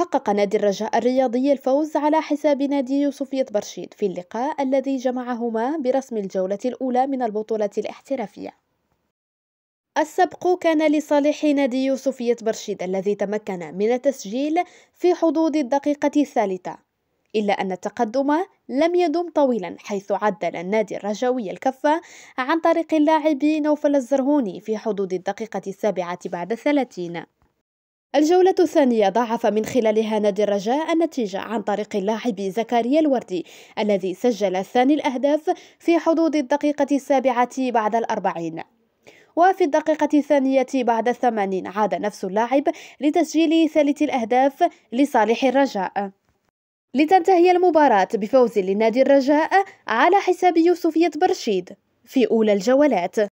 حقق نادي الرجاء الرياضي الفوز على حساب نادي يوسفية برشيد في اللقاء الذي جمعهما برسم الجولة الأولى من البطولة الاحترافية السبق كان لصالح نادي يوسفية برشيد الذي تمكن من التسجيل في حدود الدقيقة الثالثة إلا أن التقدم لم يدم طويلا حيث عدل النادي الرجاوي الكفة عن طريق اللاعب نوفل الزرهوني في حدود الدقيقة السابعة بعد الثلاثين الجولة الثانية ضاعف من خلالها نادي الرجاء النتيجة عن طريق اللاعب زكريا الوردي الذي سجل الثاني الأهداف في حدود الدقيقة السابعة بعد الأربعين وفي الدقيقة الثانية بعد الثمانين عاد نفس اللاعب لتسجيل ثالث الأهداف لصالح الرجاء لتنتهي المباراة بفوز لنادي الرجاء على حساب يوسفية برشيد في أولى الجولات